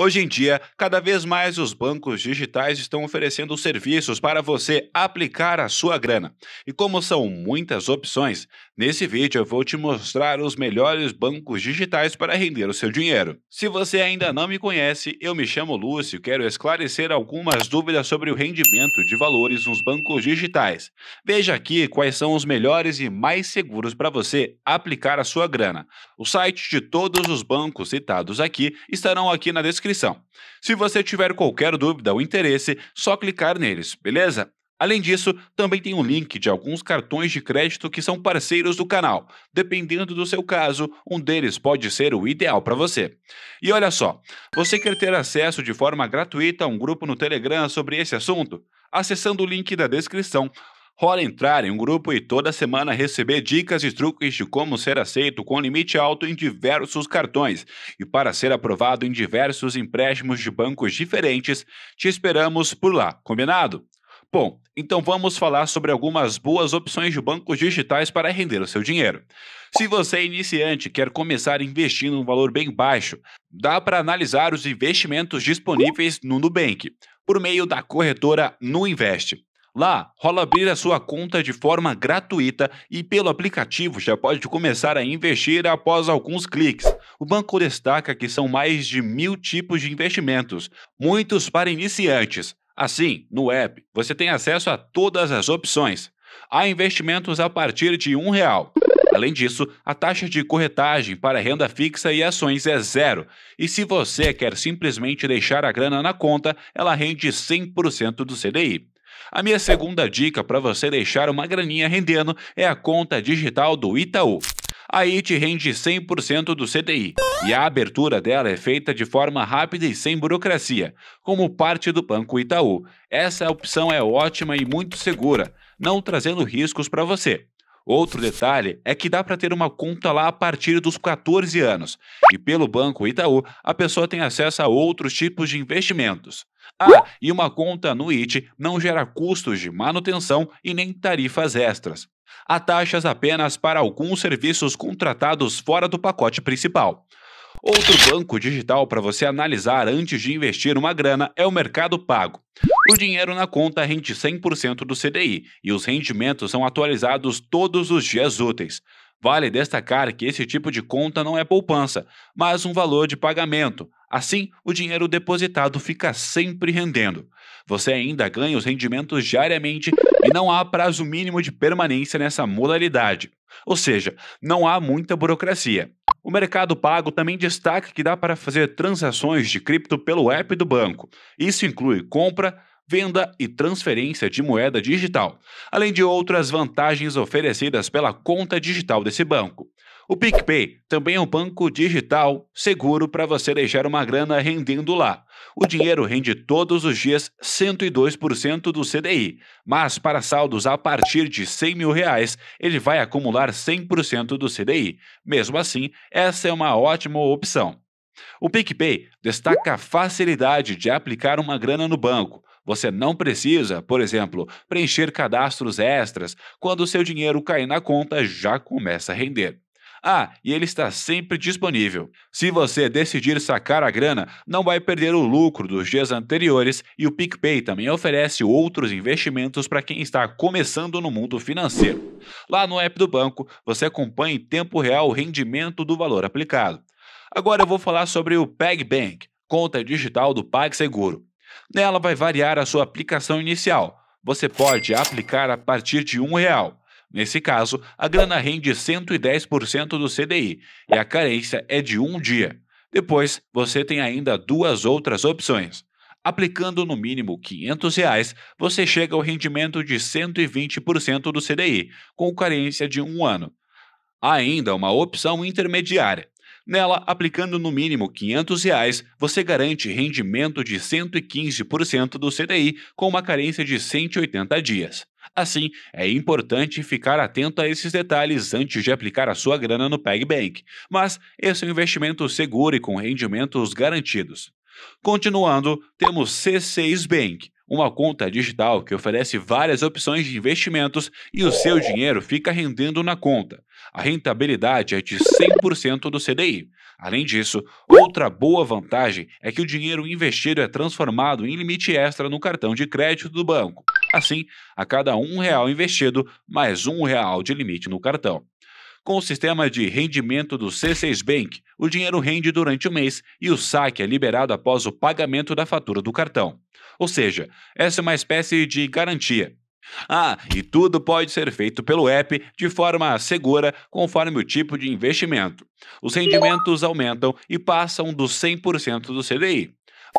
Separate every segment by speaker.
Speaker 1: Hoje em dia, cada vez mais os bancos digitais estão oferecendo serviços para você aplicar a sua grana. E como são muitas opções, Nesse vídeo eu vou te mostrar os melhores bancos digitais para render o seu dinheiro. Se você ainda não me conhece, eu me chamo Lúcio e quero esclarecer algumas dúvidas sobre o rendimento de valores nos bancos digitais. Veja aqui quais são os melhores e mais seguros para você aplicar a sua grana. O site de todos os bancos citados aqui estarão aqui na descrição. Se você tiver qualquer dúvida ou interesse, só clicar neles, beleza? Além disso, também tem um link de alguns cartões de crédito que são parceiros do canal. Dependendo do seu caso, um deles pode ser o ideal para você. E olha só, você quer ter acesso de forma gratuita a um grupo no Telegram sobre esse assunto? Acessando o link da descrição, rola entrar em um grupo e toda semana receber dicas e truques de como ser aceito com limite alto em diversos cartões e para ser aprovado em diversos empréstimos de bancos diferentes. Te esperamos por lá, combinado? Bom, então vamos falar sobre algumas boas opções de bancos digitais para render o seu dinheiro. Se você é iniciante e quer começar investindo um valor bem baixo, dá para analisar os investimentos disponíveis no Nubank, por meio da corretora Nuinvest. Lá, rola abrir a sua conta de forma gratuita e pelo aplicativo já pode começar a investir após alguns cliques. O banco destaca que são mais de mil tipos de investimentos, muitos para iniciantes, Assim, no app, você tem acesso a todas as opções. Há investimentos a partir de um real. Além disso, a taxa de corretagem para renda fixa e ações é zero. E se você quer simplesmente deixar a grana na conta, ela rende 100% do CDI. A minha segunda dica para você deixar uma graninha rendendo é a conta digital do Itaú aí te rende 100% do CDI. E a abertura dela é feita de forma rápida e sem burocracia, como parte do Banco Itaú. Essa opção é ótima e muito segura, não trazendo riscos para você. Outro detalhe é que dá para ter uma conta lá a partir dos 14 anos, e pelo Banco Itaú, a pessoa tem acesso a outros tipos de investimentos. Ah, e uma conta no IT não gera custos de manutenção e nem tarifas extras. Há taxas apenas para alguns serviços contratados fora do pacote principal. Outro banco digital para você analisar antes de investir uma grana é o Mercado Pago. O dinheiro na conta rende 100% do CDI e os rendimentos são atualizados todos os dias úteis. Vale destacar que esse tipo de conta não é poupança, mas um valor de pagamento, Assim, o dinheiro depositado fica sempre rendendo. Você ainda ganha os rendimentos diariamente e não há prazo mínimo de permanência nessa modalidade. Ou seja, não há muita burocracia. O Mercado Pago também destaca que dá para fazer transações de cripto pelo app do banco. Isso inclui compra, venda e transferência de moeda digital, além de outras vantagens oferecidas pela conta digital desse banco. O PicPay também é um banco digital seguro para você deixar uma grana rendendo lá. O dinheiro rende todos os dias 102% do CDI, mas para saldos a partir de 100 mil reais, ele vai acumular 100% do CDI. Mesmo assim, essa é uma ótima opção. O PicPay destaca a facilidade de aplicar uma grana no banco. Você não precisa, por exemplo, preencher cadastros extras quando o seu dinheiro cair na conta já começa a render. Ah, e ele está sempre disponível. Se você decidir sacar a grana, não vai perder o lucro dos dias anteriores e o PicPay também oferece outros investimentos para quem está começando no mundo financeiro. Lá no app do banco, você acompanha em tempo real o rendimento do valor aplicado. Agora eu vou falar sobre o PagBank, conta digital do PagSeguro. Nela vai variar a sua aplicação inicial. Você pode aplicar a partir de um real. Nesse caso, a grana rende 110% do CDI e a carência é de um dia. Depois, você tem ainda duas outras opções. Aplicando no mínimo R$ 500, reais, você chega ao rendimento de 120% do CDI, com carência de um ano. Há ainda uma opção intermediária. Nela, aplicando no mínimo R$ 500, reais, você garante rendimento de 115% do CDI com uma carência de 180 dias. Assim, é importante ficar atento a esses detalhes antes de aplicar a sua grana no PagBank, mas esse é um investimento seguro e com rendimentos garantidos. Continuando, temos C6 Bank, uma conta digital que oferece várias opções de investimentos e o seu dinheiro fica rendendo na conta. A rentabilidade é de 100% do CDI. Além disso, outra boa vantagem é que o dinheiro investido é transformado em limite extra no cartão de crédito do banco. Assim, a cada um real investido, mais um real de limite no cartão. Com o sistema de rendimento do C6 Bank, o dinheiro rende durante o mês e o saque é liberado após o pagamento da fatura do cartão. Ou seja, essa é uma espécie de garantia. Ah, e tudo pode ser feito pelo app de forma segura, conforme o tipo de investimento. Os rendimentos aumentam e passam dos 100% do CDI.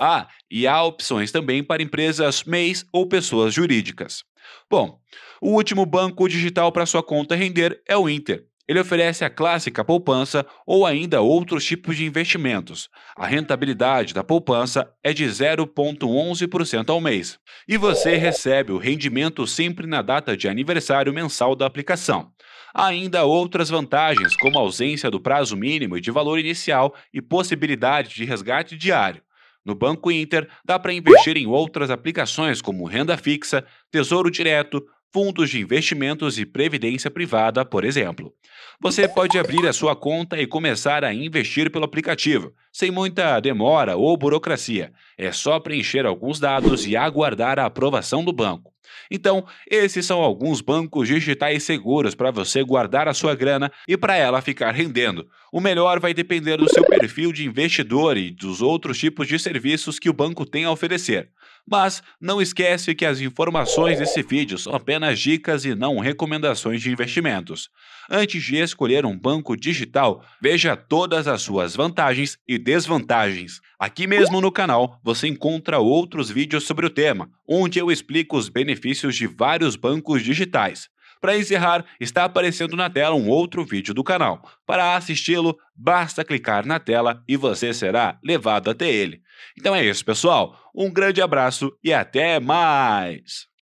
Speaker 1: Ah, e há opções também para empresas MEIs ou pessoas jurídicas. Bom, o último banco digital para sua conta render é o Inter, ele oferece a clássica poupança ou ainda outros tipos de investimentos. A rentabilidade da poupança é de 0,11% ao mês e você recebe o rendimento sempre na data de aniversário mensal da aplicação. Há ainda outras vantagens, como ausência do prazo mínimo e de valor inicial e possibilidade de resgate diário. No Banco Inter, dá para investir em outras aplicações como renda fixa, tesouro direto, fundos de investimentos e previdência privada, por exemplo. Você pode abrir a sua conta e começar a investir pelo aplicativo, sem muita demora ou burocracia. É só preencher alguns dados e aguardar a aprovação do banco. Então, esses são alguns bancos digitais seguros para você guardar a sua grana e para ela ficar rendendo. O melhor vai depender do seu perfil de investidor e dos outros tipos de serviços que o banco tem a oferecer. Mas não esquece que as informações desse vídeo são apenas dicas e não recomendações de investimentos. Antes de escolher um banco digital, veja todas as suas vantagens e desvantagens. Aqui mesmo no canal você encontra outros vídeos sobre o tema, onde eu explico os benefícios benefícios de vários bancos digitais. Para encerrar, está aparecendo na tela um outro vídeo do canal. Para assisti-lo, basta clicar na tela e você será levado até ele. Então é isso, pessoal. Um grande abraço e até mais!